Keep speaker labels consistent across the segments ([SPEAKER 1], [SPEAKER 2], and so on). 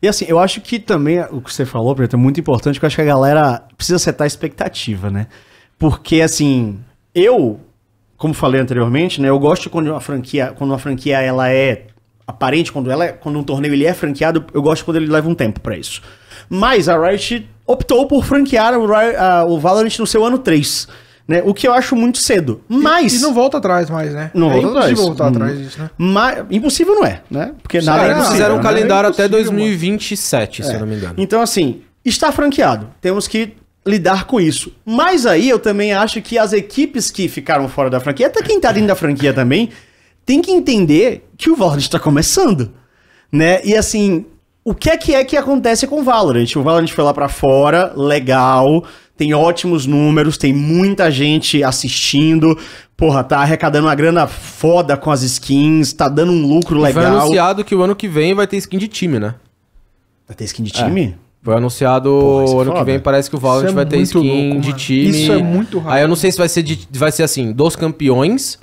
[SPEAKER 1] E assim, eu acho que também o que você falou, Preto, é muito importante, que eu acho que a galera precisa setar a expectativa, né? Porque, assim, eu, como falei anteriormente, né, eu gosto quando uma franquia, quando uma franquia ela é aparente, quando ela é, quando um torneio ele é franqueado, eu gosto quando ele leva um tempo para isso. Mas a Riot optou por franquear o, Riot, a, o Valorant no seu ano 3. Né? O que eu acho muito cedo. Mas. E, e não volta atrás mais, né? Não é volta atrás. impossível voltar uhum. atrás disso, né? Mas, impossível não é, né? Porque nada é impossível. fizeram um né? calendário é até 2027, mano. se é. eu não me engano. Então, assim, está franqueado. Temos que lidar com isso. Mas aí eu também acho que as equipes que ficaram fora da franquia, até quem tá dentro da franquia também, tem que entender que o Valorant está começando, né? E assim, o que é que é que acontece com o Valorant? O Valorant foi lá para fora, legal, tem ótimos números, tem muita gente assistindo. Porra, tá arrecadando uma grana foda com as skins, tá dando um lucro legal. Foi anunciado
[SPEAKER 2] que o ano que vem vai ter skin de time, né? Vai ter skin de time?
[SPEAKER 1] É. Foi anunciado Porra, ano que vem, parece
[SPEAKER 2] que o Valorant é vai ter
[SPEAKER 1] skin louco, de
[SPEAKER 2] time. Isso é muito raro. Aí eu não sei se vai ser, de, vai ser assim, dos campeões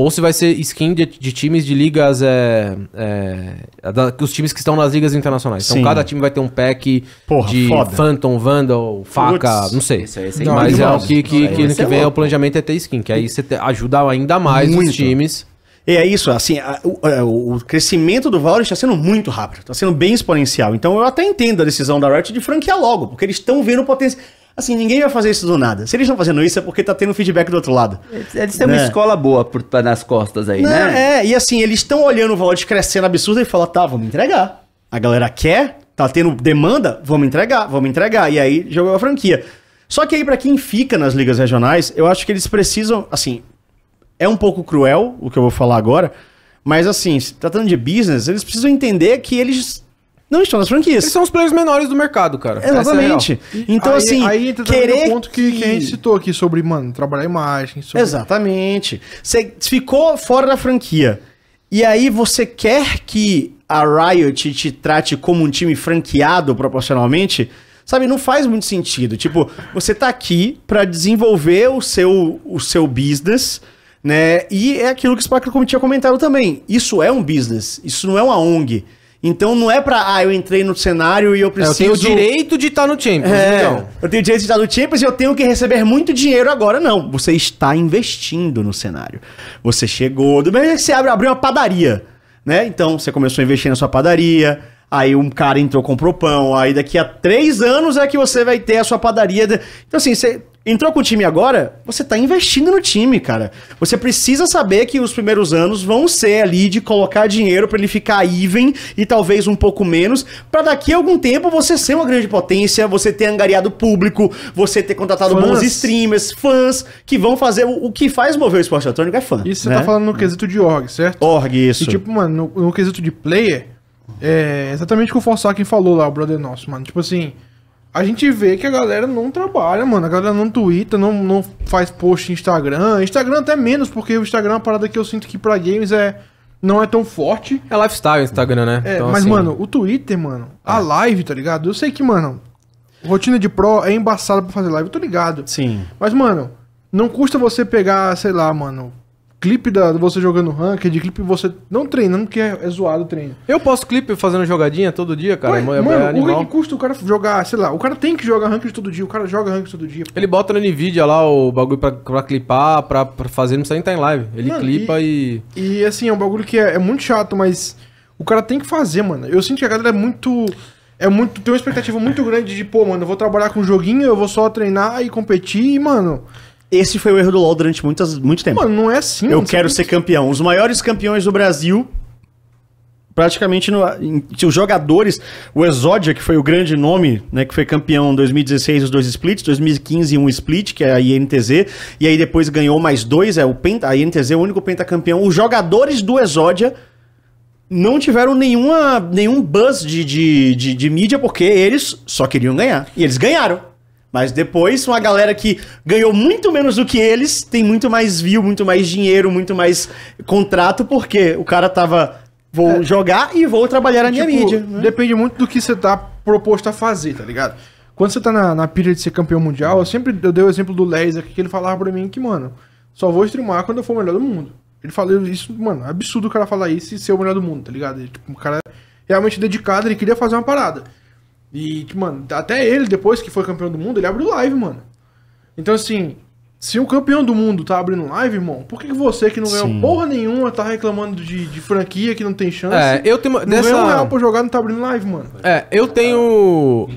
[SPEAKER 2] ou se vai ser skin de, de times de ligas. É, é, da, os times que estão nas ligas internacionais. Então, Sim. Então cada time vai ter um pack Porra, de foda. Phantom, Vandal, faca, não sei. Isso aí, isso aí não, é mas é o que, que, que, ano que vem é o
[SPEAKER 1] planejamento é ter skin, que aí você te, ajuda ainda mais Muito. os times. E é isso, assim, a, o, é, o, crescimento do Valorant está sendo muito rápido, está sendo bem exponencial. Então eu até entendo a decisão da Riot de franquear logo, porque eles estão vendo o potencial. Assim, ninguém vai fazer isso do nada. Se eles estão fazendo isso é porque tá tendo feedback do outro lado. Eles têm né? uma
[SPEAKER 2] escola boa por, nas costas aí, né?
[SPEAKER 1] É, e assim, eles estão olhando o valor de crescendo absurdo e falam, tá, vamos entregar. A galera quer, tá tendo demanda, vamos entregar, vamos entregar. E aí jogou a franquia. Só que aí, para quem fica nas ligas regionais, eu acho que eles precisam, assim, é um pouco cruel o que eu vou falar agora, mas assim, tratando de business, eles precisam entender que eles não estão nas franquias. Eles são os players menores do mercado, cara. É Exatamente. É então, aí, assim, aí entra querer ponto que, que... que, a gente citou aqui sobre, mano, trabalhar imagem. Sobre... Exatamente. Você ficou fora da franquia. E aí você quer que a Riot te trate como um time franqueado proporcionalmente? Sabe, não faz muito sentido. Tipo, você tá aqui para desenvolver o seu, o seu business, né? E é aquilo que o Sparkle tinha comentado também. Isso é um business, isso não é uma ONG. Então não é pra, ah, eu entrei no cenário e eu preciso. É, eu tenho o direito de estar no Champions. É, então. Eu tenho o direito de estar no Champions e eu tenho que receber muito dinheiro agora. Não. Você está investindo no cenário. Você chegou. Do mesmo que você abre, abriu uma padaria, né? Então você começou a investir na sua padaria. Aí um cara entrou, comprou pão. Aí daqui a três anos é que você vai ter a sua padaria. Então, assim, você Entrou com o time agora, você tá investindo no time, cara. Você precisa saber que os primeiros anos vão ser ali de colocar dinheiro para ele ficar even e talvez um pouco menos, para daqui a algum tempo você ser uma grande potência, você ter angariado público, você ter contratado fãs. bons streamers, fãs que vão fazer o, o que faz mover o esporte eletrônico é fã. Isso né? você tá né? falando no quesito de org, certo? Org, isso. E tipo,
[SPEAKER 3] mano, no, no quesito de player, é exatamente o que o Forsaken falou lá, o brother nosso, mano. Tipo assim, a gente vê que a galera não trabalha, mano. A galera não twitta, não, não faz post em Instagram. Instagram até menos, porque o Instagram é uma parada que eu sinto que pra games
[SPEAKER 2] é. Não é tão forte. É lifestyle o Instagram, né? É, então, mas, assim... mano,
[SPEAKER 3] o Twitter, mano, a é. live, tá ligado? Eu sei que, mano, rotina de pro é embaçada pra fazer live, eu tô ligado. Sim. Mas, mano, não custa você pegar, sei lá, mano, clipe da você jogando ranked, clipe você não treinando, não é, é zoado o treino.
[SPEAKER 2] Eu posso clipe fazendo jogadinha todo dia, cara. Ué, é, é mano, é animal. o que
[SPEAKER 3] custa o cara jogar, sei lá, o cara tem que jogar ranked todo dia, o cara joga ranked todo dia. Pô.
[SPEAKER 2] Ele bota na Nvidia lá o bagulho pra, pra clipar, pra, pra fazer, não precisa nem estar tá em live. Ele mano, clipa e, e...
[SPEAKER 3] e. assim, é um bagulho que é, é, muito chato, mas o cara tem que fazer, mano. Eu sinto que a galera é muito. É muito. Tem uma expectativa muito grande de, pô, mano, eu vou trabalhar com joguinho, eu vou só treinar e competir e,
[SPEAKER 1] mano. Esse foi o erro do LoL durante muitas, muito tempo. Mano, não é assim. Eu quero ser campeão. Os maiores campeões do Brasil praticamente no, em, os jogadores, o Exodia, que foi o grande nome, né, que foi campeão em 2016 os dois splits, 2015 um split, que é a INTZ, e aí depois ganhou mais dois, é o penta, a INTZ é o único pentacampeão. Os jogadores do Exodia não tiveram nenhuma, nenhum buzz de, de, de, de mídia, porque eles só queriam ganhar. E eles ganharam. Mas depois, uma galera que ganhou muito menos do que eles tem muito mais view, muito mais dinheiro, muito mais contrato, porque o cara tava. Vou é. jogar e vou trabalhar na tipo, minha mídia. Né? Depende muito do que você
[SPEAKER 3] tá proposto a fazer, tá ligado? Quando você tá na, na pilha de ser campeão mundial, eu sempre eu dei o exemplo do Les aqui, que ele falava pra mim que, mano, só vou streamar quando eu for o melhor do mundo. Ele falou isso, mano, é absurdo o cara falar isso e ser o melhor do mundo, tá ligado? Ele, tipo, um cara realmente dedicado, ele queria fazer uma parada. E, mano, até ele, depois que foi campeão do mundo, ele abriu live, mano. Então, assim, se um campeão do mundo tá abrindo live, irmão, por que você que não ganhou Sim. porra nenhuma tá reclamando de, de, franquia que não tem chance? É, eu tenho. Não nessa... ganhou um real pra jogar, não tá abrindo live, mano.
[SPEAKER 1] É, eu tenho.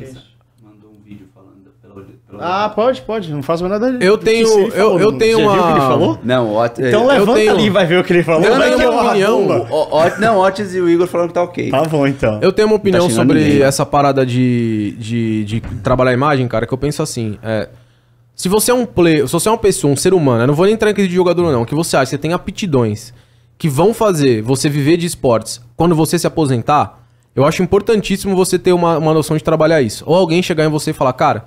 [SPEAKER 1] Ah, pode, pode. Não faço a nada. Eu tenho, eu, falou, eu tenho viu o que ele falou? Não,
[SPEAKER 2] Otis... Então levanta tenho... ali e vai
[SPEAKER 1] ver o que ele falou. Eu vai tenho uma opinião...
[SPEAKER 2] O, o, não, Otis e o Igor falaram que tá ok. Tá bom, então. Eu tenho uma tá opinião tá sobre ninguém. essa parada de, de, de trabalhar a imagem, cara, que eu penso assim, é... Se você é um player, se você é uma pessoa, um ser humano, eu não vou nem entrar em crise de jogador não, o que você acha? Você tem aptidões que vão fazer você viver de esportes quando você se aposentar, eu acho importantíssimo você ter uma, uma noção de trabalhar isso. Ou alguém chegar em você e falar, cara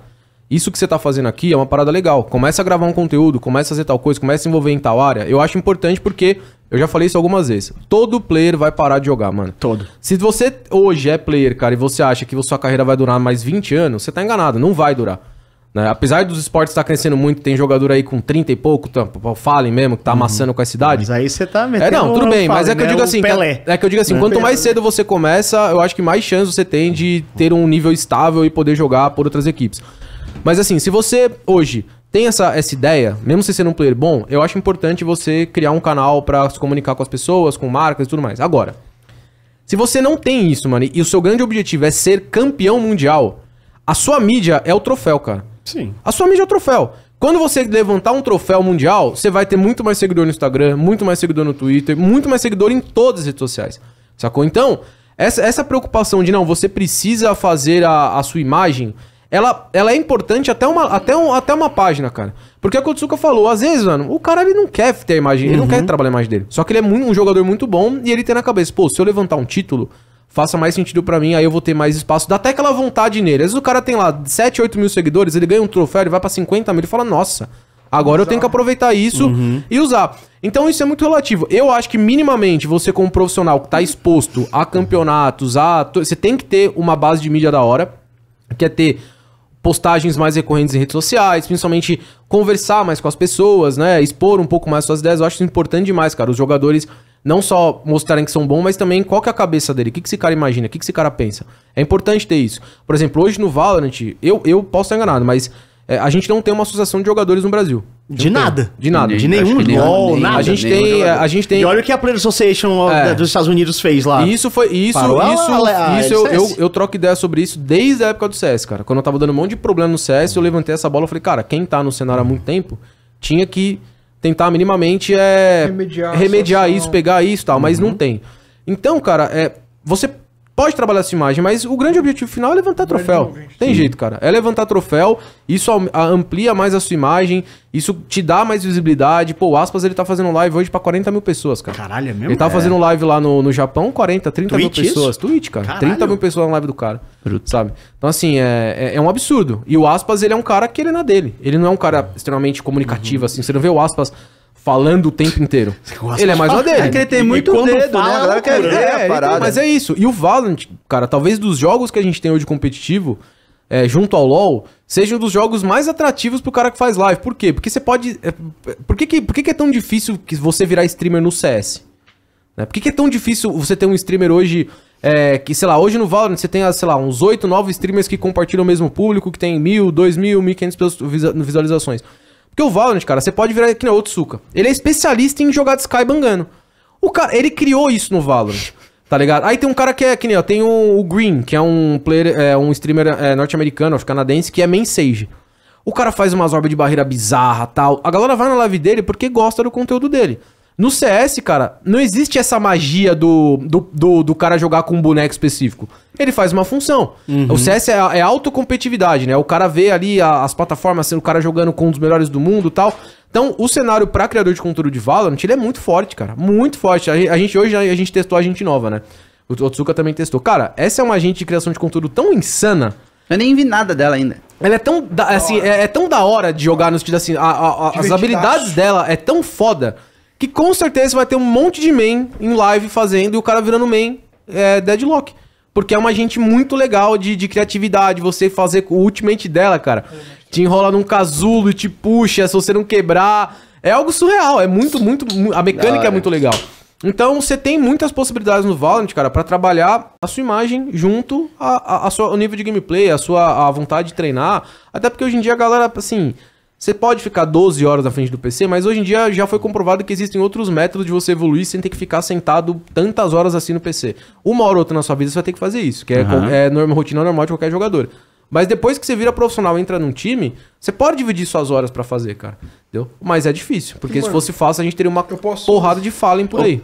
[SPEAKER 2] isso que você está fazendo aqui é uma parada legal. Começa a gravar um conteúdo, começa a fazer tal coisa, começa a se envolver em tal área. Eu acho importante porque eu já falei isso algumas vezes. Todo player vai parar de jogar, mano. Todo. Se você hoje é player, cara, e você acha que sua carreira vai durar mais 20 anos, você tá enganado, não vai durar. Né? Apesar dos esportes estar tá crescendo muito, tem jogador aí com 30 e pouco, tá, o Fallen mesmo, que tá uhum. amassando uhum. com a cidade. Mas aí você tá metendo É, não, tudo bem, mas é que, né? digo assim, é, é, que eu digo assim, né? quanto mais cedo você começa, eu acho que mais chance você tem de ter um nível estável e poder jogar por outras equipes. Mas assim, se você hoje tem essa, essa ideia, mesmo se ser um player bom, eu acho importante você criar um canal para se comunicar com as pessoas, com marcas e tudo mais. Agora, se você não tem isso, mano, e o seu grande objetivo é ser campeão mundial, a sua mídia é o troféu, cara. Sim. A sua mídia é o troféu. Quando você levantar um troféu mundial, você vai ter muito mais seguidor no Instagram, muito mais seguidor no Twitter, muito mais seguidor em todas as redes sociais. Sacou? Então, essa, essa preocupação de não, você precisa fazer a, a sua imagem ela, ela é importante até uma, até, um, até uma página, cara. Porque é o que o Tsuka falou, às vezes, mano, o cara ele não quer ter a imagem, ele não quer uhum. trabalhar a imagem dele. Só que ele é muito, um jogador muito bom e ele tem na cabeça, pô, se eu levantar um título, faça mais sentido para mim, aí eu vou ter mais espaço. Dá até aquela vontade nele. Às vezes o cara tem lá 7, 8 mil seguidores, ele ganha um troféu, ele vai para 50 mil e fala, nossa, agora eu tenho que aproveitar isso uhum. e usar. Então isso é muito relativo. Eu acho que minimamente você como profissional que tá exposto a campeonatos, a... Você tem que ter uma base de mídia da hora, que é ter postagens mais recorrentes em redes sociais, principalmente conversar mais com as pessoas, né? Expor um pouco mais suas ideias. Eu acho importante demais, cara. Os jogadores não só mostrarem que são bons, mas também qual que é a cabeça dele, o que, que esse cara imagina, o que, que esse cara pensa. É importante ter isso. Por exemplo, hoje no Valorant, eu, eu posso estar enganado, mas é, a gente não tem uma associação de jogadores no Brasil. De nada. Tem. De nada. De nenhum. De nada. A gente, tem, a gente tem. E olha
[SPEAKER 1] o que a Player Association é. dos Estados Unidos fez lá. Isso foi. Isso, Parou isso, a, a, isso eu, eu,
[SPEAKER 2] eu, troco ideia sobre isso desde a época do CS, cara. Quando eu tava dando um monte de problema no CS, eu uhum. levantei essa bola e falei, cara, quem tá no cenário há muito tempo tinha que tentar minimamente é, remediar, remediar isso, pegar isso e tal, uhum. mas não uhum. tem. Então, cara, é, você pode trabalhar essa imagem, mas o grande objetivo final é levantar troféu. Tem jeito, cara. É levantar troféu, isso amplia mais a sua imagem, isso te dá mais visibilidade. Pô, o Aspas, ele tá fazendo live hoje pra 40 mil pessoas, cara. Caralho, é mesmo? Ele tá é. fazendo live lá no, no Japão, 40, 30 Twitch, mil pessoas. Isso? Twitch, cara. Caralho. 30 mil pessoas na live do cara, Bruto. sabe? Então, assim, é, é, é, um absurdo. E o Aspas, ele é um cara que ele é na dele. Ele não é um cara extremamente comunicativo, uhum. assim. Você não vê o Aspas falando o tempo inteiro. Ele é mais uma dele. É que ele tem muito dedo, fala, né? A galera é quer ver é, a parada. Então, mas é isso. E o Valorant, cara, talvez dos jogos que a gente tem hoje competitivo, é, junto ao LoL, seja um dos jogos mais atrativos pro cara que faz live. Por quê? Porque você pode... É, por que, que, por que, que é tão difícil que você virar streamer no CS? Né? Por que, que é tão difícil você ter um streamer hoje... É, que, sei lá, hoje no Valorant você tem, ah, sei lá, uns 8, 9 streamers que compartilham o mesmo público, que tem mil, dois mil, mil quinhentos visualizações. Porque o Valorant, cara, você pode virar aqui no outro suca. Ele é especialista em jogar de Sky bangando. O cara, ele criou isso no Valorant. Tá ligado? Aí tem um cara que é que nem, ó, tem o, o Green, que é um player, é um streamer é, norte-americano, canadense, que é main sage. O cara faz umas orbes de barreira bizarra, tal. A galera vai na live dele porque gosta do conteúdo dele. No CS, cara, não existe essa magia do, do, do, do, cara jogar com um boneco específico. Ele faz uma função. Uhum. O CS é, é autocompetitividade, né? O cara vê ali a, as plataformas sendo o cara jogando com um dos melhores do mundo tal. Então, o cenário para criador de conteúdo de Valorant, ele é muito forte, cara. Muito forte. A, a gente hoje, a gente testou a gente nova, né? O Otsuka também testou. Cara, essa é uma agente de criação de conteúdo tão insana. Eu nem vi nada dela ainda. Ela é tão, da, assim, é, é, tão da hora de jogar no sentido assim, a, as habilidades dela é tão foda que com certeza vai ter um monte de main em live fazendo e o cara virando main é, deadlock. Porque é uma gente muito legal de, de criatividade. Você fazer o ultimate dela, cara. Te enrola num casulo e te puxa. Se você não quebrar. É algo surreal. É muito, muito. A mecânica é muito legal. Então você tem muitas possibilidades no Valorant, cara, para trabalhar a sua imagem junto a, a, a ao nível de gameplay, a sua a vontade de treinar. Até porque hoje em dia a galera, assim, você pode ficar 12 horas na frente do PC, mas hoje em dia já foi comprovado que existem outros métodos de você evoluir sem ter que ficar sentado tantas horas assim no PC. Uma hora ou outra na sua vida você vai ter que fazer isso, que é, uhum. é norma, rotina normal de qualquer jogador. Mas depois que você vira profissional e entra num time, você pode dividir suas horas para fazer, cara. Entendeu? Mas é difícil, porque Mano, se fosse fácil, a gente teria uma posso... porrada de fallen por aí.